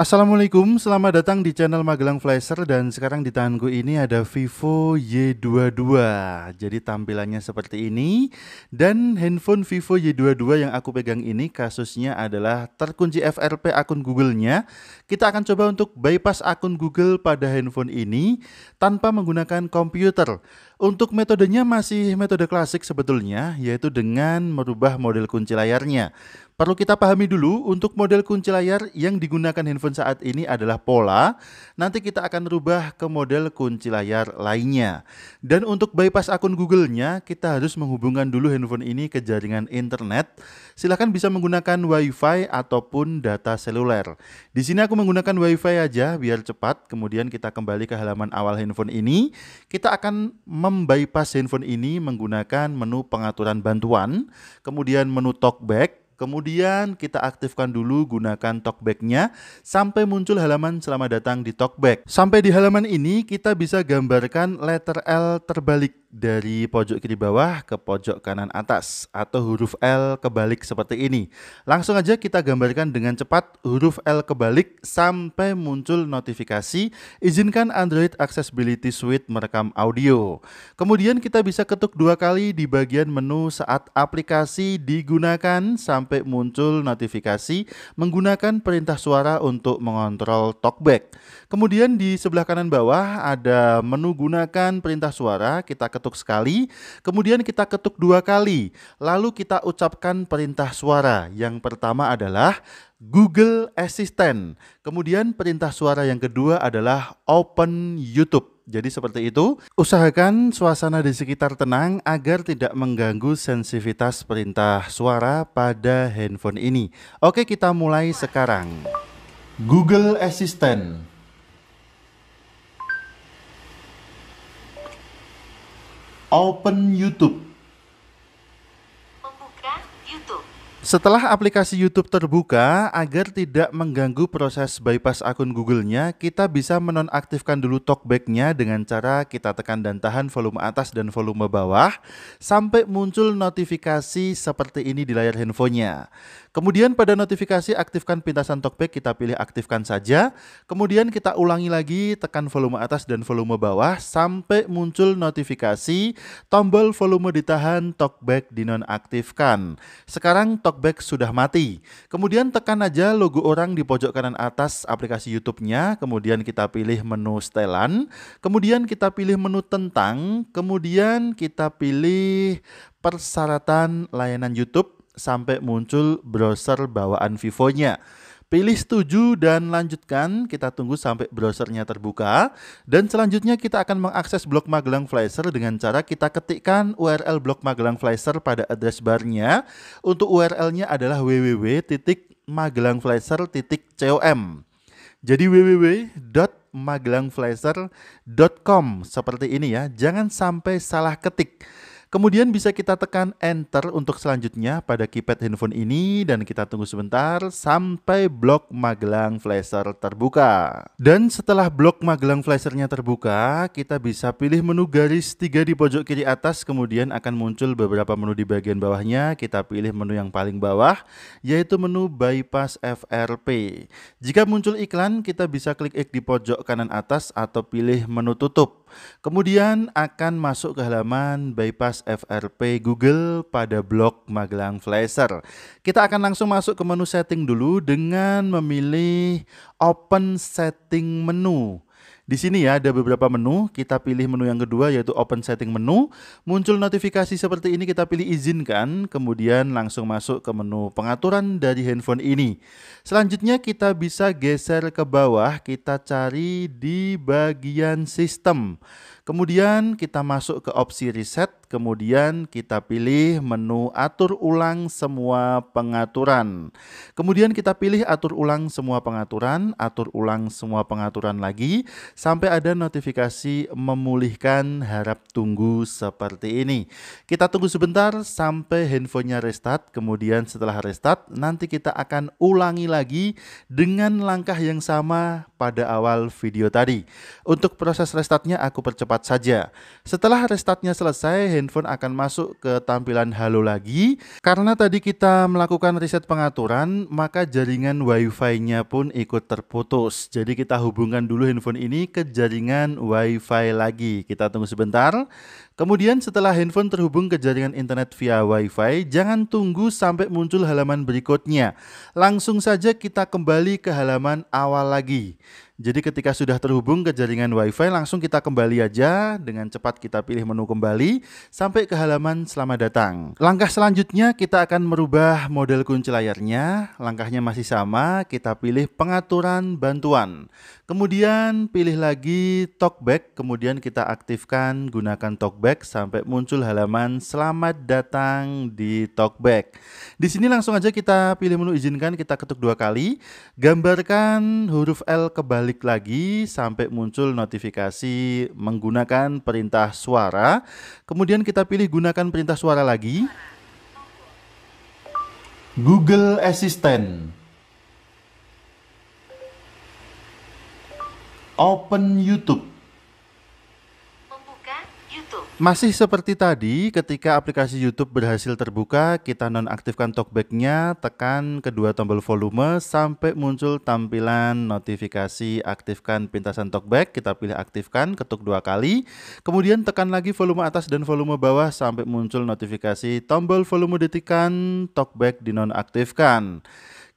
Assalamualaikum, selamat datang di channel Magelang Flasher dan sekarang di tanganku ini ada Vivo Y22 Jadi tampilannya seperti ini Dan handphone Vivo Y22 yang aku pegang ini kasusnya adalah terkunci FRP akun Google-nya Kita akan coba untuk bypass akun Google pada handphone ini tanpa menggunakan komputer Untuk metodenya masih metode klasik sebetulnya yaitu dengan merubah model kunci layarnya Perlu kita pahami dulu untuk model kunci layar yang digunakan handphone saat ini adalah pola. Nanti kita akan rubah ke model kunci layar lainnya. Dan untuk bypass akun Google-nya, kita harus menghubungkan dulu handphone ini ke jaringan internet. Silahkan bisa menggunakan WiFi ataupun data seluler. Di sini aku menggunakan WiFi aja biar cepat. Kemudian kita kembali ke halaman awal handphone ini. Kita akan membypass handphone ini menggunakan menu pengaturan bantuan, kemudian menu talkback Kemudian kita aktifkan dulu gunakan talkbacknya sampai muncul halaman selamat datang di talkback. Sampai di halaman ini kita bisa gambarkan letter L terbalik dari pojok kiri bawah ke pojok kanan atas atau huruf L kebalik seperti ini. Langsung aja kita gambarkan dengan cepat huruf L kebalik sampai muncul notifikasi izinkan Android Accessibility Suite merekam audio. Kemudian kita bisa ketuk dua kali di bagian menu saat aplikasi digunakan sampai sampai muncul notifikasi menggunakan perintah suara untuk mengontrol talkback. Kemudian di sebelah kanan bawah ada menu gunakan perintah suara, kita ketuk sekali, kemudian kita ketuk dua kali, lalu kita ucapkan perintah suara. Yang pertama adalah Google Assistant. Kemudian perintah suara yang kedua adalah Open YouTube. Jadi seperti itu, usahakan suasana di sekitar tenang agar tidak mengganggu sensitivitas perintah suara pada handphone ini. Oke, kita mulai sekarang. Google Assistant Open YouTube Setelah aplikasi YouTube terbuka, agar tidak mengganggu proses bypass akun Google-nya, kita bisa menonaktifkan dulu talkback-nya dengan cara kita tekan dan tahan volume atas dan volume bawah, sampai muncul notifikasi seperti ini di layar handphonenya. Kemudian pada notifikasi aktifkan pintasan talkback, kita pilih aktifkan saja. Kemudian kita ulangi lagi, tekan volume atas dan volume bawah, sampai muncul notifikasi tombol volume ditahan, talkback dinonaktifkan. Sekarang talk TalkBack sudah mati. Kemudian tekan aja logo orang di pojok kanan atas aplikasi YouTube-nya, kemudian kita pilih menu setelan, kemudian kita pilih menu tentang, kemudian kita pilih persyaratan layanan YouTube sampai muncul browser bawaan Vivo-nya. Pilih setuju dan lanjutkan. Kita tunggu sampai browsernya terbuka. Dan selanjutnya kita akan mengakses blog Magelang Flasher dengan cara kita ketikkan URL blog Magelang Flasher pada address barnya. Untuk URL-nya adalah www.magelangflasher.com. Jadi www.magelangflasher.com seperti ini ya. Jangan sampai salah ketik Kemudian bisa kita tekan enter untuk selanjutnya pada keypad handphone ini dan kita tunggu sebentar sampai blok Magelang Flasher terbuka. Dan setelah blok Magelang Flashernya terbuka, kita bisa pilih menu garis tiga di pojok kiri atas kemudian akan muncul beberapa menu di bagian bawahnya. Kita pilih menu yang paling bawah yaitu menu bypass FRP. Jika muncul iklan, kita bisa klik X di pojok kanan atas atau pilih menu tutup. Kemudian akan masuk ke halaman bypass SFRP FRP Google pada blog Magelang Flasher. Kita akan langsung masuk ke menu setting dulu dengan memilih open setting menu. Di sini ya ada beberapa menu, kita pilih menu yang kedua yaitu open setting menu. Muncul notifikasi seperti ini kita pilih izinkan, kemudian langsung masuk ke menu pengaturan dari handphone ini. Selanjutnya kita bisa geser ke bawah, kita cari di bagian sistem. Kemudian kita masuk ke opsi reset, kemudian kita pilih menu atur ulang semua pengaturan. Kemudian kita pilih atur ulang semua pengaturan, atur ulang semua pengaturan lagi sampai ada notifikasi memulihkan harap tunggu seperti ini. Kita tunggu sebentar sampai handphonenya restart, kemudian setelah restart nanti kita akan ulangi lagi dengan langkah yang sama pada awal video tadi. Untuk proses restartnya aku percepat restart saja. Setelah restartnya selesai, handphone akan masuk ke tampilan halo lagi. Karena tadi kita melakukan riset pengaturan, maka jaringan wifi-nya pun ikut terputus. Jadi kita hubungkan dulu handphone ini ke jaringan wifi lagi. Kita tunggu sebentar. Kemudian setelah handphone terhubung ke jaringan internet via WiFi, jangan tunggu sampai muncul halaman berikutnya. Langsung saja kita kembali ke halaman awal lagi. Jadi ketika sudah terhubung ke jaringan WiFi, langsung kita kembali aja dengan cepat kita pilih menu kembali sampai ke halaman selamat datang. Langkah selanjutnya kita akan merubah model kunci layarnya. Langkahnya masih sama, kita pilih pengaturan bantuan. Kemudian pilih lagi talkback, kemudian kita aktifkan gunakan talkback sampai muncul halaman selamat datang di talkback. Di sini langsung aja kita pilih menu izinkan, kita ketuk dua kali, gambarkan huruf L kebalik lagi sampai muncul notifikasi menggunakan perintah suara. Kemudian kita pilih gunakan perintah suara lagi. Google Assistant Open YouTube. Masih seperti tadi, ketika aplikasi YouTube berhasil terbuka, kita nonaktifkan talkbacknya, tekan kedua tombol volume sampai muncul tampilan notifikasi aktifkan pintasan talkback. Kita pilih aktifkan, ketuk dua kali, kemudian tekan lagi volume atas dan volume bawah sampai muncul notifikasi tombol volume detikan talkback dinonaktifkan.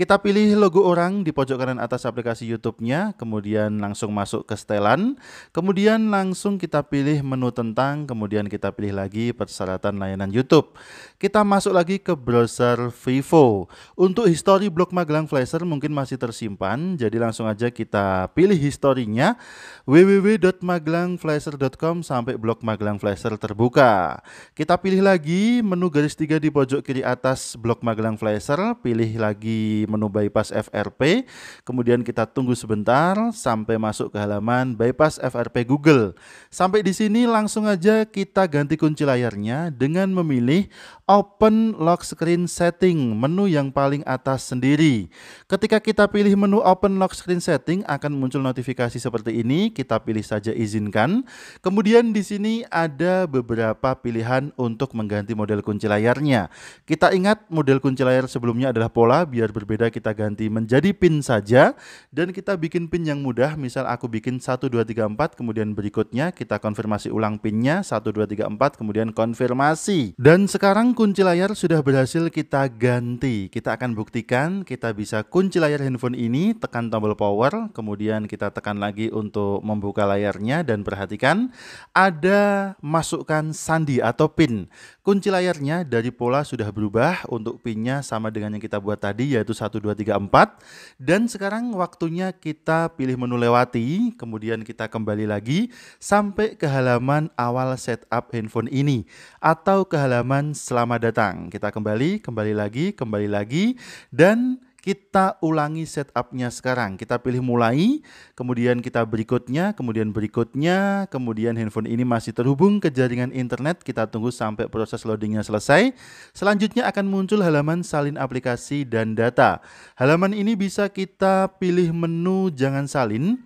Kita pilih logo orang di pojok kanan atas aplikasi YouTube-nya, kemudian langsung masuk ke setelan, kemudian langsung kita pilih menu tentang, kemudian kita pilih lagi persyaratan layanan YouTube. Kita masuk lagi ke browser Vivo. Untuk histori blog Magelang Flasher mungkin masih tersimpan, jadi langsung aja kita pilih historinya www.magelangflasher.com sampai blog Magelang Flasher terbuka. Kita pilih lagi menu garis tiga di pojok kiri atas blog Magelang Flasher, pilih lagi menu bypass FRP. Kemudian kita tunggu sebentar sampai masuk ke halaman bypass FRP Google. Sampai di sini langsung aja kita ganti kunci layarnya dengan memilih open lock screen setting, menu yang paling atas sendiri. Ketika kita pilih menu open lock screen setting akan muncul notifikasi seperti ini, kita pilih saja izinkan. Kemudian di sini ada beberapa pilihan untuk mengganti model kunci layarnya. Kita ingat model kunci layar sebelumnya adalah pola, biar berbeda kita ganti menjadi pin saja dan kita bikin pin yang mudah, misal aku bikin 1234 kemudian berikutnya kita konfirmasi ulang pinnya 1234 kemudian konfirmasi. Dan sekarang kunci layar sudah berhasil kita ganti. Kita akan buktikan kita bisa kunci layar handphone ini, tekan tombol power, kemudian kita tekan lagi untuk membuka layarnya dan perhatikan ada masukkan sandi atau pin. Kunci layarnya dari pola sudah berubah untuk pinnya sama dengan yang kita buat tadi yaitu 1, 2, 3, 4. Dan sekarang waktunya kita pilih menu lewati, kemudian kita kembali lagi sampai ke halaman awal setup handphone ini atau ke halaman selama Selamat datang. Kita kembali, kembali lagi, kembali lagi dan kita ulangi setupnya sekarang. Kita pilih mulai, kemudian kita berikutnya, kemudian berikutnya, kemudian handphone ini masih terhubung ke jaringan internet. Kita tunggu sampai proses loadingnya selesai. Selanjutnya akan muncul halaman salin aplikasi dan data. Halaman ini bisa kita pilih menu jangan salin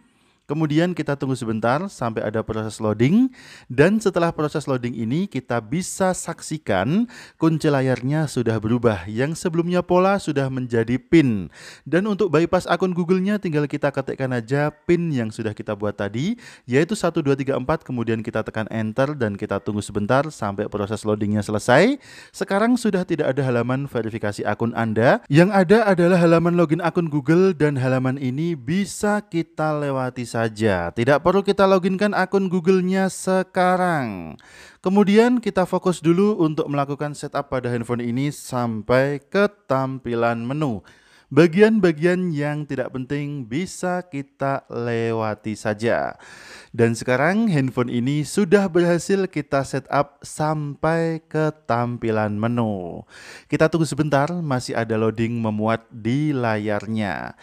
Kemudian kita tunggu sebentar sampai ada proses loading dan setelah proses loading ini kita bisa saksikan kunci layarnya sudah berubah yang sebelumnya pola sudah menjadi pin. Dan untuk bypass akun Google-nya tinggal kita ketikkan aja pin yang sudah kita buat tadi yaitu 1234 kemudian kita tekan enter dan kita tunggu sebentar sampai proses loadingnya selesai. Sekarang sudah tidak ada halaman verifikasi akun Anda. Yang ada adalah halaman login akun Google dan halaman ini bisa kita lewati saja. Tidak perlu kita loginkan akun Google-nya sekarang. Kemudian kita fokus dulu untuk melakukan setup pada handphone ini sampai ke tampilan menu. Bagian-bagian yang tidak penting bisa kita lewati saja. Dan sekarang handphone ini sudah berhasil kita setup sampai ke tampilan menu. Kita tunggu sebentar, masih ada loading memuat di layarnya.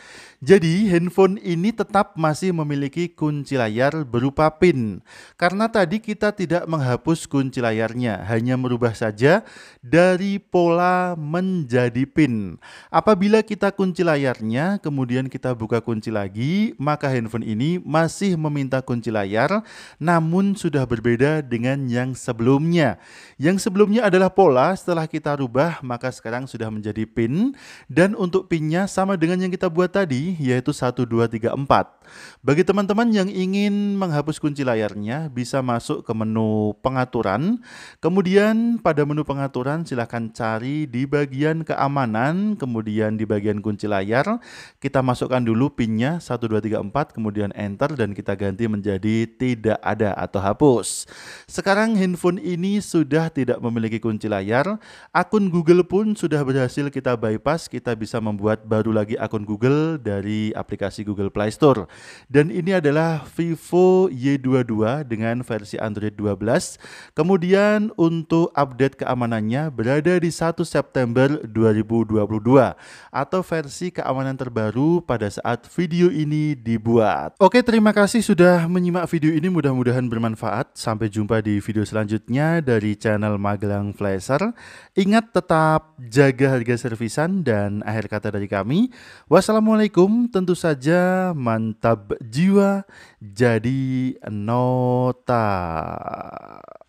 Jadi handphone ini tetap masih memiliki kunci layar berupa PIN. Karena tadi kita tidak menghapus kunci layarnya, hanya merubah saja dari pola menjadi PIN. Apabila kita kunci layarnya, kemudian kita buka kunci lagi, maka handphone ini masih meminta kunci layar, namun sudah berbeda dengan yang sebelumnya. Yang sebelumnya adalah pola, setelah kita rubah maka sekarang sudah menjadi PIN. Dan untuk pinnya sama dengan yang kita buat tadi, yaitu 1, 2, 3, 4. Bagi teman-teman yang ingin menghapus kunci layarnya, bisa masuk ke menu pengaturan. Kemudian pada menu pengaturan silahkan cari di bagian keamanan, kemudian di bagian kunci layar. Kita masukkan dulu pinnya 1234, kemudian enter dan kita ganti menjadi tidak ada atau hapus. Sekarang handphone ini sudah tidak memiliki kunci layar. Akun Google pun sudah berhasil kita bypass, kita bisa membuat baru lagi akun Google dari aplikasi Google Play Store. Dan ini adalah Vivo Y22 dengan versi Android 12. Kemudian untuk update keamanannya berada di 1 September 2022 atau versi keamanan terbaru pada saat video ini dibuat. Oke, terima kasih sudah menyimak video ini. Mudah-mudahan bermanfaat. Sampai jumpa di video selanjutnya dari channel Magelang Flasher. Ingat tetap jaga harga servisan dan akhir kata dari kami. Wassalamualaikum, tentu saja mantap mantap jiwa jadi nota.